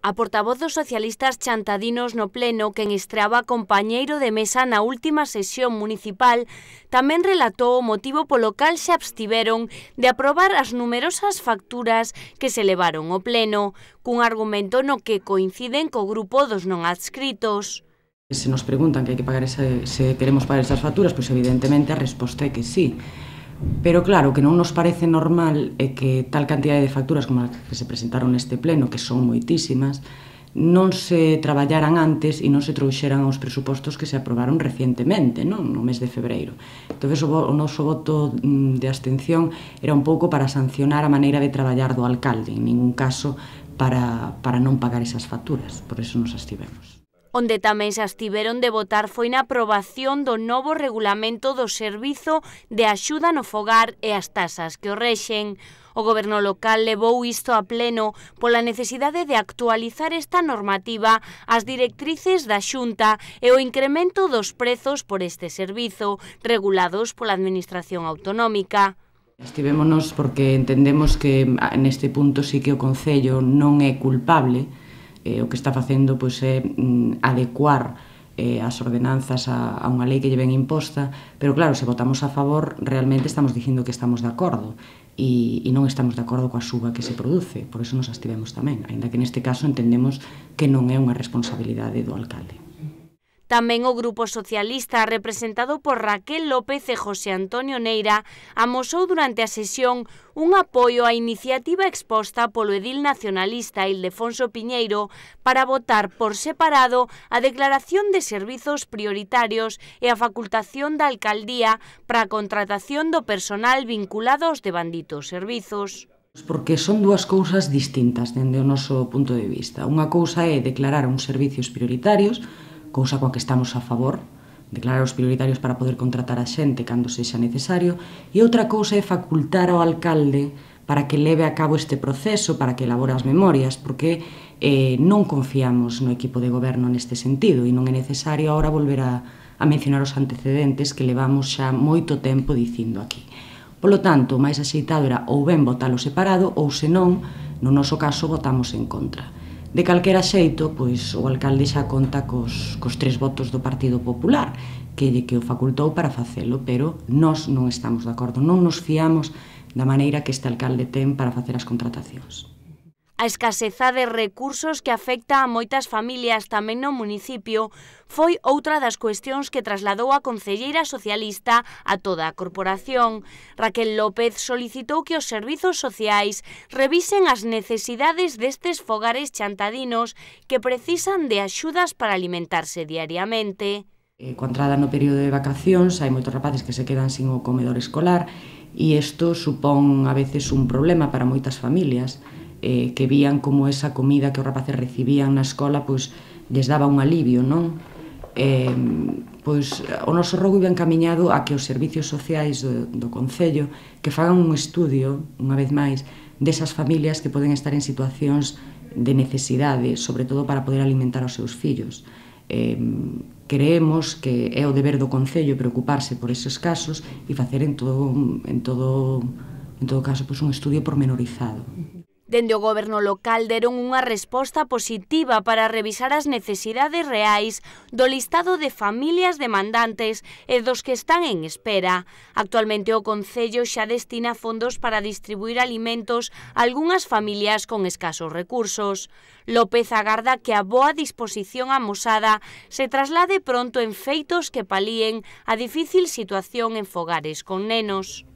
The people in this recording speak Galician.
A portavoz dos socialistas chantadinos no Pleno, que estreaba compañeiro de mesa na última sesión municipal, tamén relatou o motivo polo cal se abstiveron de aprobar as numerosas facturas que se levaron ao Pleno, cun argumento no que coinciden co grupo dos non adscritos. Se nos preguntan que hai que pagar ese, se queremos pagar esas facturas, pois evidentemente a resposta é que sí Pero claro, que non nos parece normal é que tal cantidade de facturas como as que se presentaron neste pleno, que son moitísimas, non se traballaran antes e non se trouxeran aos presupostos que se aprobaron recientemente, non? no mes de febreiro. Entón, o noso voto mm, de abstención era un pouco para sancionar a maneira de traballar do alcalde, en ningún caso para, para non pagar esas facturas, por eso nos abstivemos. Onde tamén se abstiveron de votar foi na aprobación do novo regulamento do Servizo de Axuda no Fogar e as tasas que o rexen. O goberno local levou isto a pleno pola necesidade de actualizar esta normativa as directrices da Xunta e o incremento dos prezos por este servizo, regulados pola Administración Autonómica. Estivémonos porque entendemos que ah, neste punto sí que o Concello non é culpable, eh, o que está facendo pois, é mm, adecuar eh, as ordenanzas a, a unha lei que lle ven imposta, pero claro, se votamos a favor, realmente estamos dicindo que estamos de acordo e, e non estamos de acordo coa suba que se produce, por eso nos astivemos tamén, aínda que neste caso entendemos que non é unha responsabilidade do alcalde. Tamén o Grupo Socialista, representado por Raquel López e José Antonio Neira, amosou durante a sesión un apoio á iniciativa exposta polo edil nacionalista Ildefonso Piñeiro para votar por separado a declaración de servizos prioritarios e a facultación da alcaldía para a contratación do personal vinculado aos debanditos servizos porque son dúas cousas distintas dende o noso punto de vista. Unha cousa é declarar uns servicios prioritarios cousa coa que estamos a favor, declarar os prioritarios para poder contratar a xente cando sexa necesario, e outra cousa é facultar ao alcalde para que leve a cabo este proceso, para que elabore as memorias, porque eh, non confiamos no equipo de goberno neste sentido e non é necesario ahora volver a, a mencionar os antecedentes que levamos xa moito tempo dicindo aquí. Polo tanto, o máis axeitado era ou ben votalo separado ou senón, no noso caso, votamos en contra. De calquera xeito, pois o alcalde xa conta cos, cos tres votos do Partido Popular, que lle que o facultou para facelo, pero nós non estamos de acordo, non nos fiamos da maneira que este alcalde ten para facer as contratacións. A escaseza de recursos que afecta a moitas familias tamén no municipio foi outra das cuestións que trasladou a Concelleira Socialista a toda a corporación. Raquel López solicitou que os servizos sociais revisen as necesidades destes fogares chantadinos que precisan de axudas para alimentarse diariamente. Contrada no período de vacacións, hai moitos rapaces que se quedan sin o comedor escolar e isto supón a veces un problema para moitas familias eh, que vían como esa comida que os rapaces recibían na escola pois lles daba un alivio, non? Eh, pois o noso rogo iba encaminhado a que os servicios sociais do, do Concello que fagan un estudio, unha vez máis, desas familias que poden estar en situacións de necesidade, sobre todo para poder alimentar os seus fillos. Eh, creemos que é o deber do Concello preocuparse por eses casos e facer en todo, en todo, en todo caso pois, un estudio pormenorizado. Uh -huh. Dende o goberno local deron unha resposta positiva para revisar as necesidades reais do listado de familias demandantes e dos que están en espera. Actualmente o Concello xa destina fondos para distribuir alimentos a algunhas familias con escasos recursos. López agarda que a boa disposición amosada se traslade pronto en feitos que palíen a difícil situación en fogares con nenos.